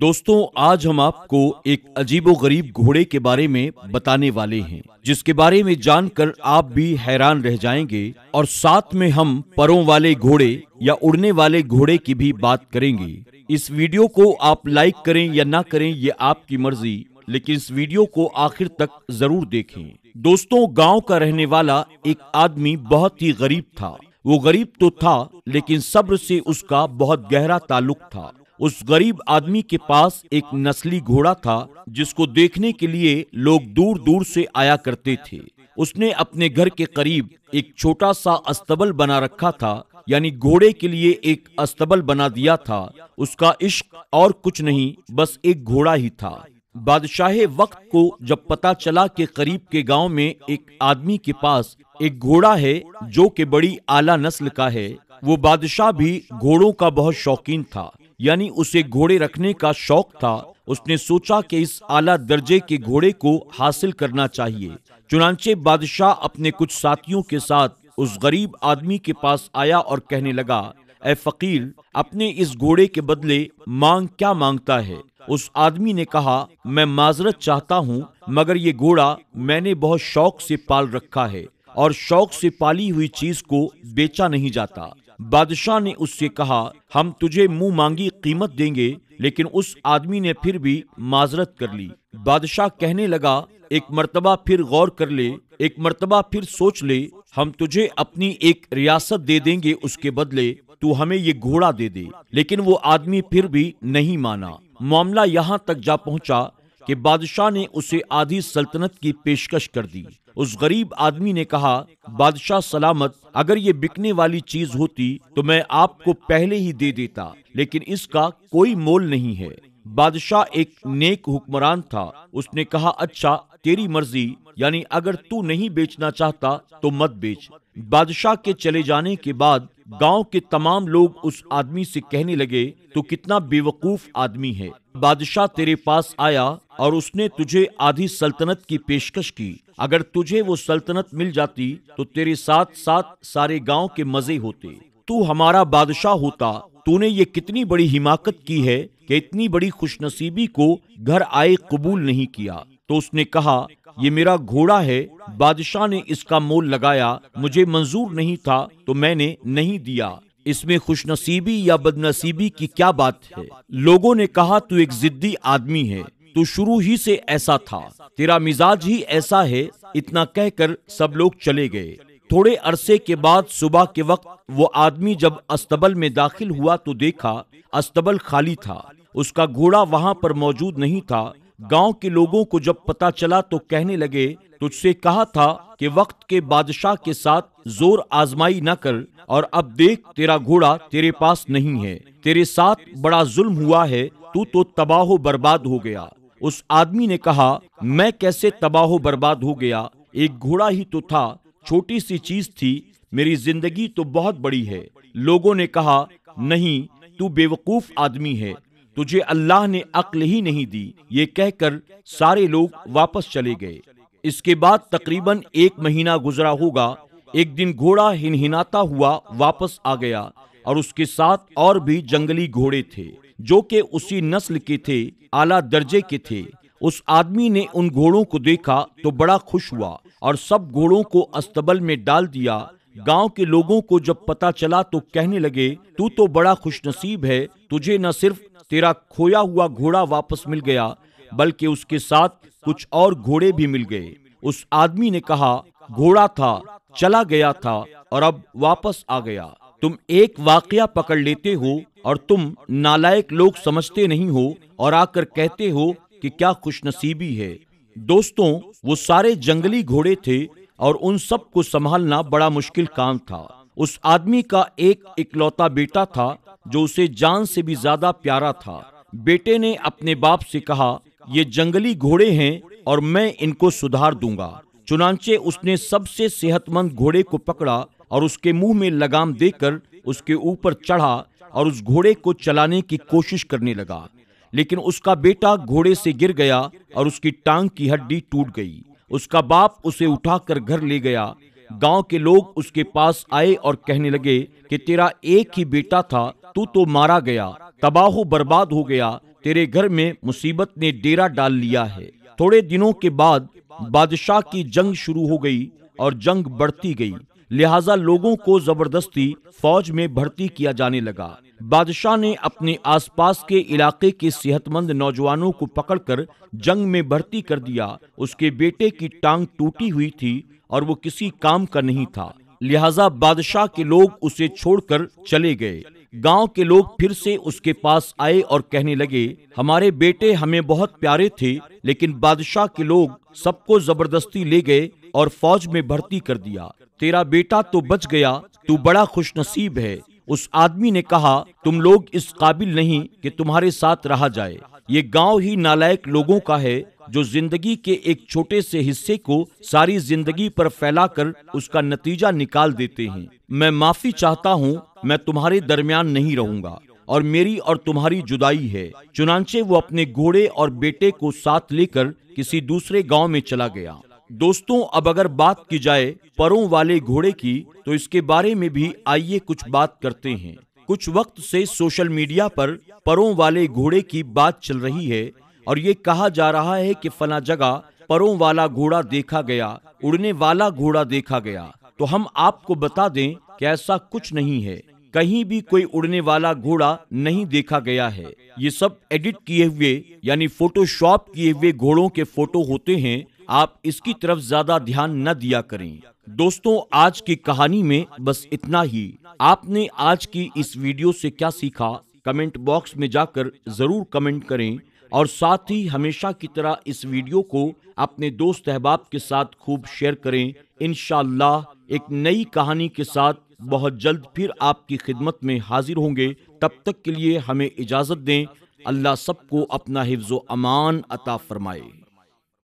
دوستوں آج ہم آپ کو ایک عجیب و غریب گھوڑے کے بارے میں بتانے والے ہیں جس کے بارے میں جان کر آپ بھی حیران رہ جائیں گے اور ساتھ میں ہم پروں والے گھوڑے یا اڑنے والے گھوڑے کی بھی بات کریں گے اس ویڈیو کو آپ لائک کریں یا نہ کریں یہ آپ کی مرضی لیکن اس ویڈیو کو آخر تک ضرور دیکھیں دوستوں گاؤں کا رہنے والا ایک آدمی بہت ہی غریب تھا وہ غریب تو تھا لیکن صبر سے اس کا بہت گہرا تعلق تھا اس غریب آدمی کے پاس ایک نسلی گھوڑا تھا جس کو دیکھنے کے لیے لوگ دور دور سے آیا کرتے تھے اس نے اپنے گھر کے قریب ایک چھوٹا سا استبل بنا رکھا تھا یعنی گھوڑے کے لیے ایک استبل بنا دیا تھا اس کا عشق اور کچھ نہیں بس ایک گھوڑا ہی تھا بادشاہ وقت کو جب پتا چلا کہ قریب کے گاؤں میں ایک آدمی کے پاس ایک گھوڑا ہے جو کہ بڑی اعلی نسل کا ہے وہ بادشاہ بھی گھوڑوں کا بہت شوقین تھا یعنی اسے گھوڑے رکھنے کا شوق تھا اس نے سوچا کہ اس عالی درجے کے گھوڑے کو حاصل کرنا چاہیے چنانچہ بادشاہ اپنے کچھ ساتھیوں کے ساتھ اس غریب آدمی کے پاس آیا اور کہنے لگا اے فقیر اپنے اس گھوڑے کے بدلے مانگ کیا مانگتا ہے اس آدمی نے کہا میں معذرت چاہتا ہوں مگر یہ گھوڑا میں نے بہت شوق سے پال رکھا ہے اور شوق سے پالی ہوئی چیز کو بیچا نہیں جاتا بادشاہ نے اس سے کہا ہم تجھے منہ مانگی قیمت دیں گے لیکن اس آدمی نے پھر بھی معذرت کر لی بادشاہ کہنے لگا ایک مرتبہ پھر غور کر لے ایک مرتبہ پھر سوچ لے ہم تجھے اپنی ایک ریاست دے دیں گے اس کے بدلے تو ہمیں یہ گھوڑا دے دے لیکن وہ آدمی پھر بھی نہیں مانا معاملہ یہاں تک جا پہنچا کہ بادشاہ نے اسے آدھی سلطنت کی پیشکش کر دی اس غریب آدمی نے کہا بادشاہ سلامت اگر یہ بکنے والی چیز ہوتی تو میں آپ کو پہلے ہی دے دیتا لیکن اس کا کوئی مول نہیں ہے بادشاہ ایک نیک حکمران تھا اس نے کہا اچھا تیری مرضی یعنی اگر تو نہیں بیچنا چاہتا تو مت بیچ بادشاہ کے چلے جانے کے بعد گاؤں کے تمام لوگ اس آدمی سے کہنے لگے تو کتنا بیوقوف آدمی ہے بادشاہ تیرے پاس آیا اور اس نے تجھے آدھی سلطنت کی پیشکش کی اگر تجھے وہ سلطنت مل جاتی تو تیرے ساتھ ساتھ سارے گاؤں کے مزے ہوتے تو ہمارا بادشاہ ہوتا تو نے یہ کتنی بڑی حماقت کی ہے کہ اتنی بڑی خوش نصیبی کو گھر آئے قبول نہیں کیا تو اس نے کہا یہ میرا گھوڑا ہے بادشاہ نے اس کا مول لگایا مجھے منظور نہیں تھا تو میں نے نہیں دیا اس میں خوش نصیبی یا بد نصیبی کی کیا بات ہے لوگوں نے کہا تو ایک ضدی آدمی ہے تو شروع ہی سے ایسا تھا تیرا مزاج ہی ایسا ہے اتنا کہہ کر سب لوگ چلے گئے تھوڑے عرصے کے بعد صبح کے وقت وہ آدمی جب استبل میں داخل ہوا تو دیکھا استبل خالی تھا اس کا گھوڑا وہاں پر موجود نہیں تھا گاؤں کے لوگوں کو جب پتا چلا تو کہنے لگے تجھ سے کہا تھا کہ وقت کے بادشاہ کے ساتھ زور آزمائی نہ کر اور اب دیکھ تیرا گھوڑا تیرے پاس نہیں ہے تیرے ساتھ بڑا ظلم ہوا ہے تو تو تباہ و برباد ہو گیا اس آدمی نے کہا میں کیسے تباہ و برباد ہو گیا ایک گھوڑا ہی تو تھا چھوٹی سی چیز تھی میری زندگی تو بہت بڑی ہے لوگوں نے کہا نہیں تو بے وقوف آدمی ہے تجھے اللہ نے عقل ہی نہیں دی یہ کہہ کر سارے لوگ واپس چلے گئے اس کے بعد تقریباً ایک مہینہ گزرا ہوگا ایک دن گھوڑا ہنہناتا ہوا واپس آ گیا اور اس کے ساتھ اور بھی جنگلی گھوڑے تھے جو کہ اسی نسل کے تھے اعلیٰ درجے کے تھے اس آدمی نے ان گھوڑوں کو دیکھا تو بڑا خوش ہوا اور سب گھوڑوں کو استبل میں ڈال دیا گاؤں کے لوگوں کو جب پتا چلا تو تو تو کہنے لگے بڑا خوش نصیب ہے تجھے نہ صرف تیرا کھویا ہوا گھوڑا واپس مل گیا بلکہ اس کے ساتھ کچھ اور گھوڑے بھی مل گئے اس آدمی نے کہا گھوڑا تھا چلا گیا تھا اور اب واپس آ گیا تم ایک واقعہ پکڑ لیتے ہو اور تم نالائق لوگ سمجھتے نہیں ہو اور آ کر کہتے ہو کہ کیا خوش نصیبی ہے دوستوں وہ سارے جنگلی گھوڑے تھے اور ان سب کو سنبھالنا بڑا مشکل کام تھا اس آدمی کا ایک اکلوتا بیٹا تھا جو اسے جان سے بھی زیادہ پیارا تھا بیٹے نے اپنے باپ سے کہا یہ جنگلی گھوڑے ہیں اور میں ان کو سدھار دوں گا چنانچہ اس نے سب سے صحت مند گھوڑے کو پکڑا اور اس کے منہ میں لگام دے کر اس کے اوپر چڑھا اور اس گھوڑے کو چلانے کی کوشش کرنے لگا لیکن اس اس کا بیٹا گھوڑے سے گر گیا اور کی ٹانگ کی ہڈی ٹوٹ گئی اس کا باپ اسے اٹھا کر گھر لے گیا گاؤں کے کے لوگ اس پاس آئے اور کہنے لگے کہ تیرا ایک ہی بیٹا تھا تو تو مارا گیا تباہ و برباد ہو گیا تیرے گھر میں مصیبت نے ڈیرا ڈال لیا ہے تھوڑے دنوں کے بعد بادشاہ کی جنگ شروع ہو گئی اور جنگ بڑھتی گئی لہٰذا لوگوں کو زبردستی فوج میں بھرتی کیا جانے لگا بادشاہ نے اپنے آس پاس کے علاقے کے صحت مند نوجوانوں کو پکڑ کر جنگ میں بھرتی کر دیا اس کے بیٹے کی ٹانگ ٹوٹی ہوئی تھی اور وہ کسی کام کا نہیں تھا لہٰذا بادشاہ کے لوگ اسے چھوڑ کر چلے گئے گاؤں کے لوگ پھر سے اس کے پاس آئے اور کہنے لگے ہمارے بیٹے ہمیں بہت پیارے تھے لیکن بادشاہ کے لوگ سب کو زبردستی لے گئے اور فوج میں بھرتی کر دیا تیرا بیٹا تو بچ گیا تو بڑا خوش نصیب ہے اس آدمی نے کہا تم لوگ اس قابل نہیں کہ تمہارے ساتھ رہا جائے یہ گاؤں ہی نالائک لوگوں کا ہے جو زندگی کے ایک چھوٹے سے حصے کو ساری زندگی پر پھیلا کر اس کا نتیجہ نکال دیتے ہیں میں معافی چاہتا ہوں میں تمہارے درمیان نہیں رہوں گا اور میری اور تمہاری جدائی ہے چنانچہ وہ اپنے گھوڑے اور بیٹے کو ساتھ لے کر کسی دوسرے گاؤں میں چلا گیا دوستوں اب اگر بات کی جائے پروں والے گھوڑے کی تو اس کے بارے میں بھی آئیے کچھ بات کرتے ہیں کچھ وقت سے سوشل میڈیا پر پروں والے گھوڑے کی بات چل رہی ہے اور یہ کہا جا رہا ہے کہ فلاں جگہ پروں والا گھوڑا دیکھا گیا اڑنے والا گھوڑا دیکھا گیا تو ہم آپ کو بتا دیں کہ ایسا کچھ نہیں ہے کہیں بھی کوئی اڑنے والا گھوڑا نہیں دیکھا گیا ہے یہ سب ایڈٹ کیے ہوئے یعنی فوٹو شاپ کیے ہوئے گھوڑوں کے فوٹو ہوتے ہیں آپ اس کی طرف زیادہ دھیان نہ دیا کریں دوستوں آج کی کہانی میں بس اتنا ہی آپ نے آج کی اس ویڈیو سے کیا سیکھا کمنٹ باکس میں جا کر ضرور کمنٹ کریں اور ساتھ ہی ہمیشہ کی طرح اس ویڈیو کو اپنے دوست احباب کے ساتھ خوب شیئر کریں انشاءاللہ ایک نئی کہانی کے ساتھ بہت جلد پھر آپ کی خدمت میں حاضر ہوں گے تب تک کے لیے ہمیں اجازت دیں اللہ سب کو اپنا حفظ و امان عطا فرمائے